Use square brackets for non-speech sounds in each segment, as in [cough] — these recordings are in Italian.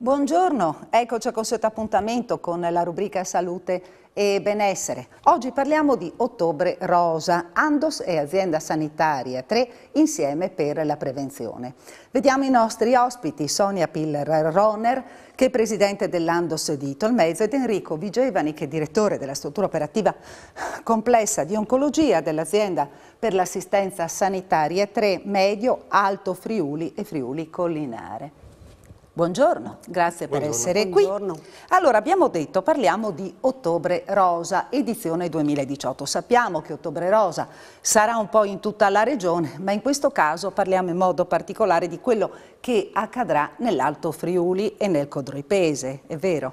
Buongiorno, eccoci a consueto appuntamento con la rubrica Salute e Benessere. Oggi parliamo di Ottobre Rosa, Andos e Azienda Sanitaria 3 insieme per la prevenzione. Vediamo i nostri ospiti, Sonia Piller-Roner, che è presidente dell'Andos di Tolmezzo, ed Enrico Vigevani, che è direttore della struttura operativa complessa di oncologia dell'Azienda per l'assistenza sanitaria 3 Medio, Alto Friuli e Friuli Collinare. Buongiorno, grazie Buongiorno. per essere Buongiorno. qui. Allora, abbiamo detto, parliamo di Ottobre Rosa, edizione 2018. Sappiamo che Ottobre Rosa sarà un po' in tutta la regione, ma in questo caso parliamo in modo particolare di quello che accadrà nell'Alto Friuli e nel Codripese, è vero?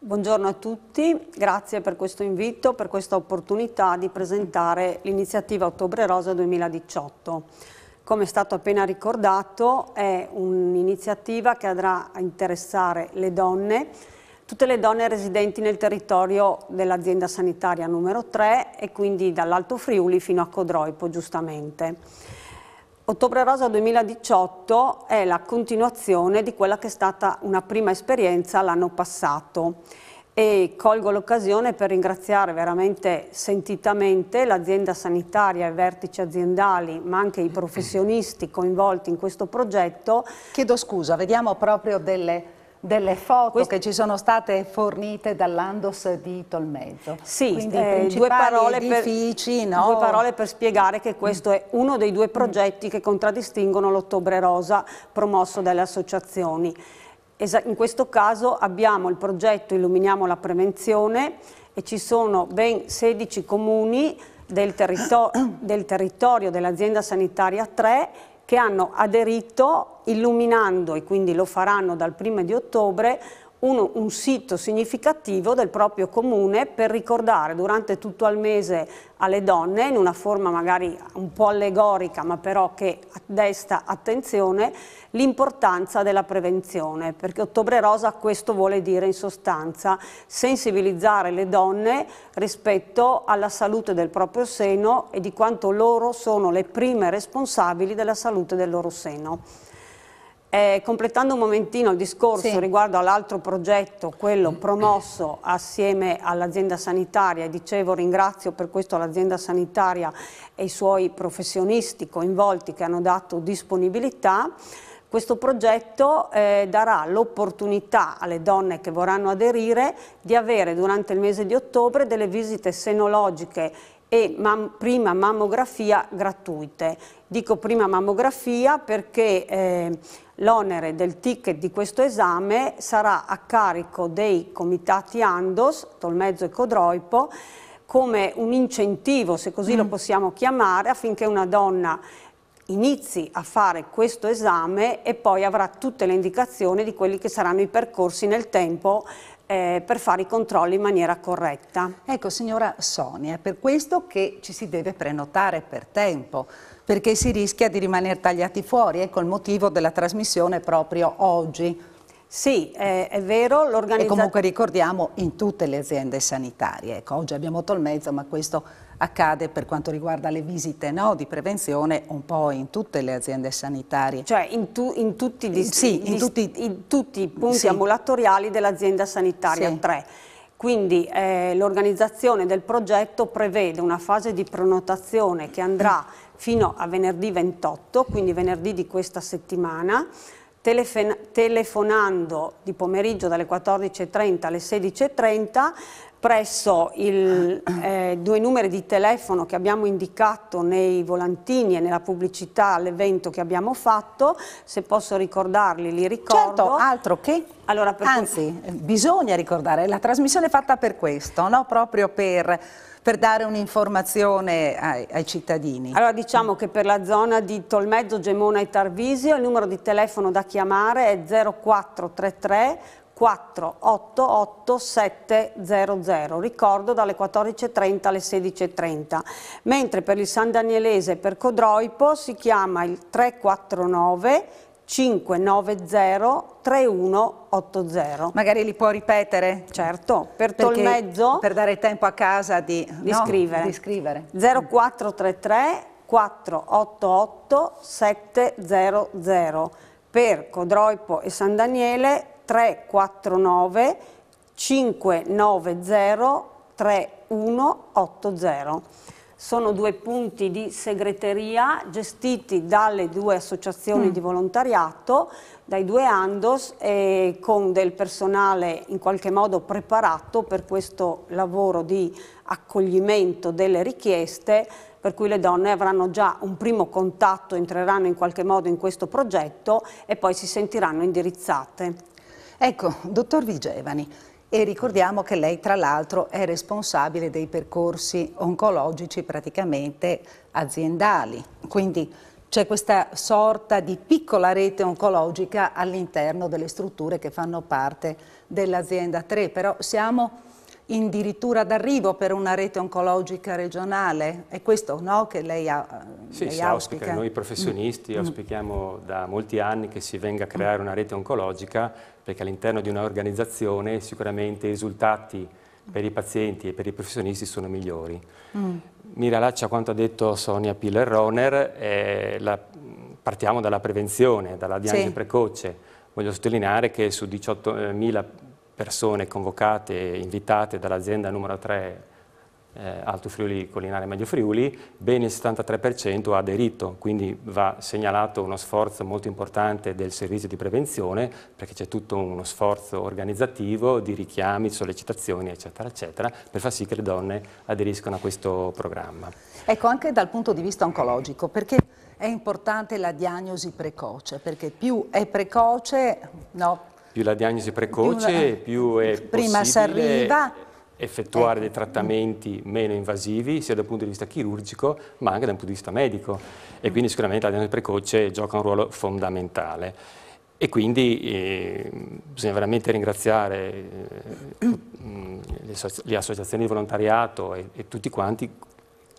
Buongiorno a tutti, grazie per questo invito, per questa opportunità di presentare l'iniziativa Ottobre Rosa 2018 come è stato appena ricordato è un'iniziativa che andrà a interessare le donne, tutte le donne residenti nel territorio dell'azienda sanitaria numero 3 e quindi dall'Alto Friuli fino a Codroipo giustamente. Ottobre Rosa 2018 è la continuazione di quella che è stata una prima esperienza l'anno passato e colgo l'occasione per ringraziare veramente sentitamente l'azienda sanitaria, i vertici aziendali, ma anche i professionisti coinvolti in questo progetto. Chiedo scusa, vediamo proprio delle, delle foto Quest... che ci sono state fornite dall'Andos di Tolmezzo. Sì, eh, due, parole edifici, per, no? due parole per spiegare che questo mm. è uno dei due mm. progetti mm. che contraddistinguono l'Ottobre Rosa promosso dalle associazioni in questo caso abbiamo il progetto Illuminiamo la prevenzione e ci sono ben 16 comuni del, territor [coughs] del territorio dell'azienda sanitaria 3 che hanno aderito illuminando e quindi lo faranno dal 1 di ottobre uno, un sito significativo del proprio comune per ricordare durante tutto il mese alle donne, in una forma magari un po' allegorica ma però che desta attenzione, l'importanza della prevenzione, perché Ottobre Rosa questo vuole dire in sostanza sensibilizzare le donne rispetto alla salute del proprio seno e di quanto loro sono le prime responsabili della salute del loro seno. Eh, completando un momentino il discorso sì. riguardo all'altro progetto, quello promosso assieme all'azienda sanitaria, dicevo ringrazio per questo l'azienda sanitaria e i suoi professionisti coinvolti che hanno dato disponibilità, questo progetto eh, darà l'opportunità alle donne che vorranno aderire di avere durante il mese di ottobre delle visite senologiche e mam prima mammografia gratuite. Dico prima mammografia perché eh, l'onere del ticket di questo esame sarà a carico dei comitati Andos, Tolmezzo e Codroipo, come un incentivo, se così mm. lo possiamo chiamare, affinché una donna inizi a fare questo esame e poi avrà tutte le indicazioni di quelli che saranno i percorsi nel tempo eh, per fare i controlli in maniera corretta. Ecco signora Sonia, è per questo che ci si deve prenotare per tempo, perché si rischia di rimanere tagliati fuori, ecco il motivo della trasmissione proprio oggi. Sì, eh, è vero. E comunque ricordiamo in tutte le aziende sanitarie. Ecco, oggi abbiamo tolto il mezzo, ma questo accade per quanto riguarda le visite no, di prevenzione un po' in tutte le aziende sanitarie. Cioè in, tu, in, tutti, gli, sì, in, gli, tutti, in tutti, i punti sì. ambulatoriali dell'azienda sanitaria sì. 3. Quindi eh, l'organizzazione del progetto prevede una fase di prenotazione che andrà fino a venerdì 28, quindi venerdì di questa settimana, telefonando di pomeriggio dalle 14.30 alle 16.30 presso i eh, due numeri di telefono che abbiamo indicato nei volantini e nella pubblicità all'evento che abbiamo fatto, se posso ricordarli li ricordo. Certo, altro che... Allora, Anzi, bisogna ricordare, la trasmissione è fatta per questo, no? proprio per per dare un'informazione ai, ai, cittadini. Allora diciamo che per la zona di Tolmezzo, Gemona e Tarvisio il numero di telefono da chiamare è 0433 488700, ricordo dalle 14.30 alle 16.30, mentre per il San Danielese e per Codroipo si chiama il 349 590 3180. Magari li può ripetere? Certo, per Perché, Tolmezzo. Per dare tempo a casa di, di, no, scrivere. di scrivere. 0433 488 700. Per Codroipo e San Daniele 349 590 3180. Sono due punti di segreteria gestiti dalle due associazioni mm. di volontariato, dai due ANDOS, eh, con del personale in qualche modo preparato per questo lavoro di accoglimento delle richieste, per cui le donne avranno già un primo contatto, entreranno in qualche modo in questo progetto e poi si sentiranno indirizzate. Ecco, dottor Vigevani, e ricordiamo che lei tra l'altro è responsabile dei percorsi oncologici praticamente aziendali, quindi c'è questa sorta di piccola rete oncologica all'interno delle strutture che fanno parte dell'azienda 3, però siamo addirittura d'arrivo per una rete oncologica regionale? È questo no, che lei, ha, eh, sì, lei auspica? Sì, Noi professionisti mm, mm. auspichiamo da molti anni che si venga a creare una rete oncologica perché all'interno di un'organizzazione sicuramente i risultati per i pazienti e per i professionisti sono migliori. Mm. Mi riallaccio a quanto ha detto Sonia Piller-Roner, eh, partiamo dalla prevenzione, dalla diagnosi sì. precoce. Voglio sottolineare che su 18.000 persone convocate invitate dall'azienda numero 3 eh, Alto Friuli Collinare Medio Friuli, bene il 73% ha aderito, quindi va segnalato uno sforzo molto importante del servizio di prevenzione perché c'è tutto uno sforzo organizzativo di richiami, sollecitazioni eccetera eccetera per far sì che le donne aderiscono a questo programma. Ecco anche dal punto di vista oncologico perché è importante la diagnosi precoce perché più è precoce no, più la diagnosi precoce, più, la, più è prima s'arriva effettuare dei ecco. trattamenti meno invasivi sia dal punto di vista chirurgico ma anche dal punto di vista medico e quindi sicuramente la diagnosi precoce gioca un ruolo fondamentale e quindi eh, bisogna veramente ringraziare eh, le, le, associazioni di volontariato e, e, tutti quanti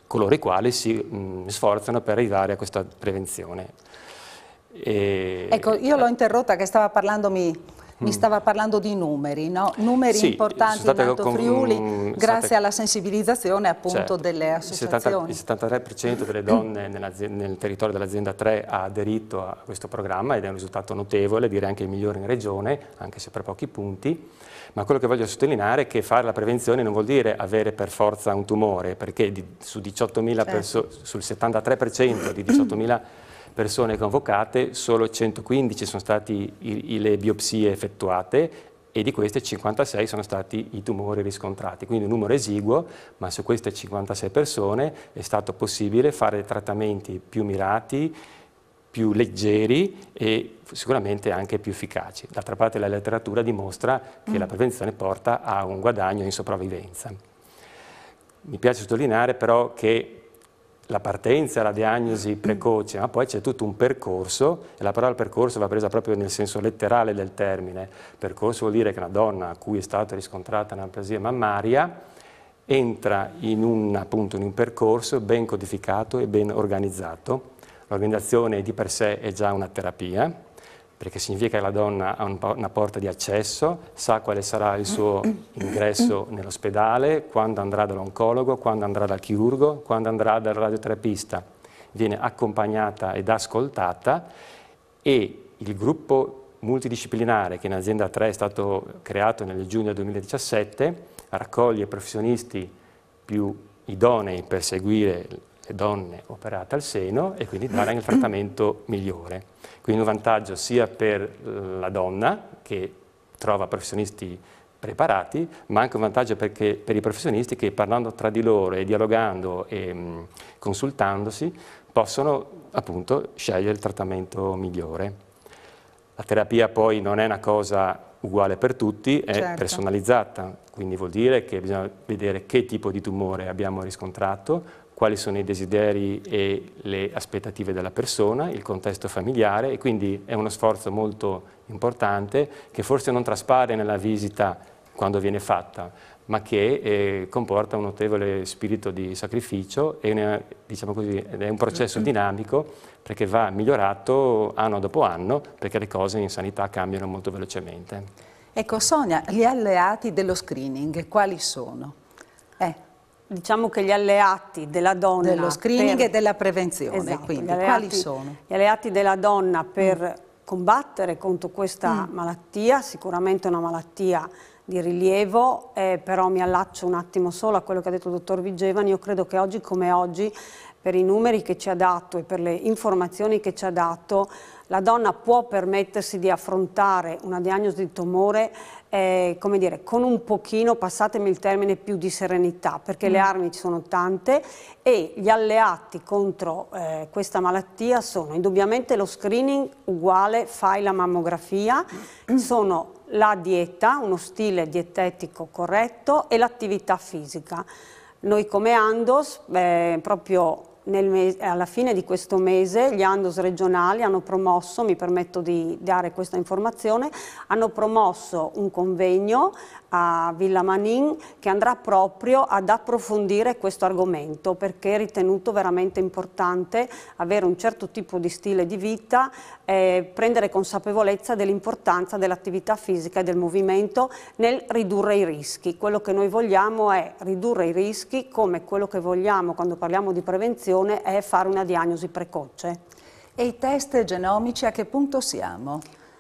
coloro i quali si mh, sforzano per arrivare a questa prevenzione. E... Ecco, io l'ho interrotta che stava parlandomi mi mm. stava parlando di numeri, no? numeri sì, importanti in Alto con, Friuli con, grazie state, alla sensibilizzazione appunto certo, delle associazioni. Il, 70, il 73% delle donne nel territorio dell'azienda 3 ha aderito a questo programma ed è un risultato notevole, direi anche il migliore in regione, anche se per pochi punti, ma quello che voglio sottolineare è che fare la prevenzione non vuol dire avere per forza un tumore, perché di, su 18.000 certo. sul 73% di 18.000 persone persone convocate, solo 115 sono state le biopsie effettuate e di queste 56 sono stati i tumori riscontrati, quindi un numero esiguo, ma su queste 56 persone è stato possibile fare trattamenti più mirati, più leggeri e sicuramente anche più efficaci. D'altra parte la letteratura dimostra che mm. la prevenzione porta a un guadagno in sopravvivenza. Mi piace sottolineare però che la partenza, la diagnosi precoce, ma poi c'è tutto un percorso, e la parola percorso va presa proprio nel senso letterale del termine. Percorso vuol dire che una donna a cui è stata riscontrata un'amplasia mammaria entra in un, appunto, in un percorso ben codificato e ben organizzato. L'organizzazione di per sé è già una terapia, perché significa che la donna ha una porta di accesso, sa quale sarà il suo ingresso nell'ospedale, quando andrà dall'oncologo, quando andrà dal chirurgo, quando andrà dal radioterapista. Viene accompagnata ed ascoltata e il gruppo multidisciplinare che in azienda 3 è stato creato nel giugno 2017 raccoglie professionisti più idonei per seguire donne operate al seno e quindi dare il trattamento migliore. Quindi un vantaggio sia per eh, la donna che trova professionisti preparati, ma anche un vantaggio perché, per i professionisti che parlando tra di loro e dialogando e mh, mm, consultandosi possono appunto scegliere il trattamento migliore. La terapia poi non è una cosa uguale per tutti, è certo. personalizzata, quindi vuol dire che bisogna vedere che tipo di tumore abbiamo riscontrato, quali sono i desideri e le aspettative della persona, il contesto familiare e quindi è uno sforzo molto importante che forse non traspare nella visita quando viene fatta, ma che eh, comporta un notevole spirito di sacrificio e una, diciamo così, è un processo mm-hmm. dinamico perché va migliorato anno dopo anno perché le cose in sanità cambiano molto velocemente. Ecco Sonia, gli alleati dello screening quali sono? Eh diciamo che gli alleati della donna... Dello screening per... e della prevenzione, esatto, quindi alleati, quali sono? Gli alleati della donna per mm. combattere contro questa mm. malattia, sicuramente una malattia di rilievo, eh, però mi allaccio un attimo solo a quello che ha detto il dottor Vigevani, io credo che oggi come oggi, per i numeri che ci ha dato e per le informazioni che ci ha dato, la donna può permettersi di affrontare una diagnosi di tumore eh, come dire, con un pochino, passatemi il termine, più di serenità, perché mm. le armi ci sono tante e gli alleati contro eh, questa malattia sono indubbiamente lo screening uguale, fai la mammografia, mm. sono la dieta, uno stile dietetico corretto e l'attività fisica. Noi come Andos eh, proprio mese, alla fine di questo mese gli Andos regionali hanno promosso, mi permetto di dare questa informazione, hanno promosso un convegno a Villa Manin che andrà proprio ad approfondire questo argomento perché è ritenuto veramente importante avere un certo tipo di stile di vita, eh, prendere consapevolezza dell'importanza dell'attività fisica e del movimento nel ridurre i rischi. Quello che noi vogliamo è ridurre i rischi come quello che vogliamo quando parliamo di prevenzione prevenzione è fare una diagnosi precoce. E i test genomici a che punto siamo?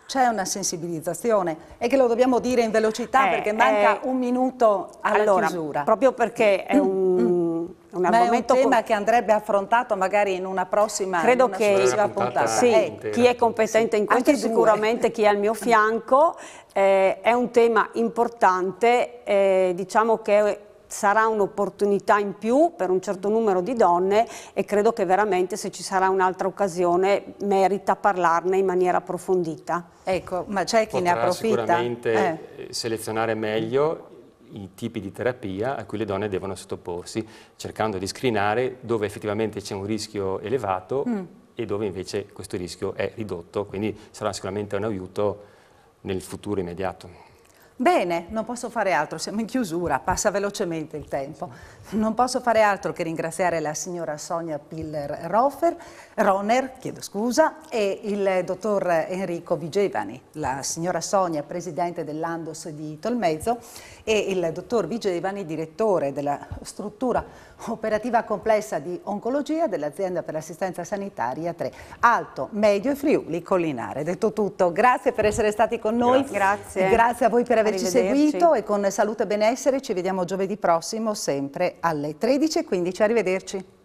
c'è una sensibilizzazione è che lo dobbiamo dire in velocità eh, perché manca eh, un minuto alla allora, chiusura. Proprio perché è mm, un, mm, mm. un argomento... È un tema con... che andrebbe affrontato magari in una prossima, Credo una che puntata. puntata. Sì, intera. chi è competente sì. in questo Anche sicuramente chi è al mio fianco. Eh, è un tema importante, eh, diciamo che sarà un'opportunità in più per un certo numero di donne e credo che veramente se ci sarà un'altra occasione merita parlarne in maniera approfondita. Ecco, ma c'è chi Potrà ne approfitta. sicuramente eh. selezionare meglio i tipi di terapia a cui le donne devono sottoporsi, cercando di screenare dove effettivamente c'è un rischio elevato mm. e dove invece questo rischio è ridotto, quindi sarà sicuramente un aiuto nel futuro immediato. Bene, non posso fare altro, siamo in chiusura, passa velocemente il tempo. Non posso fare altro che ringraziare la signora Sonia Piller Roner scusa, e il dottor Enrico Vigevani, la signora Sonia, presidente dell'Andos di Tolmezzo, e il dottor Vigevani, direttore della struttura operativa complessa di oncologia dell'azienda per l'assistenza sanitaria 3, Alto, Medio e Friuli Collinare. Detto tutto, grazie per essere stati con noi. Grazie. Grazie, grazie a voi per aver averci seguito e con salute e benessere ci vediamo giovedì prossimo sempre alle 13.15. Arrivederci.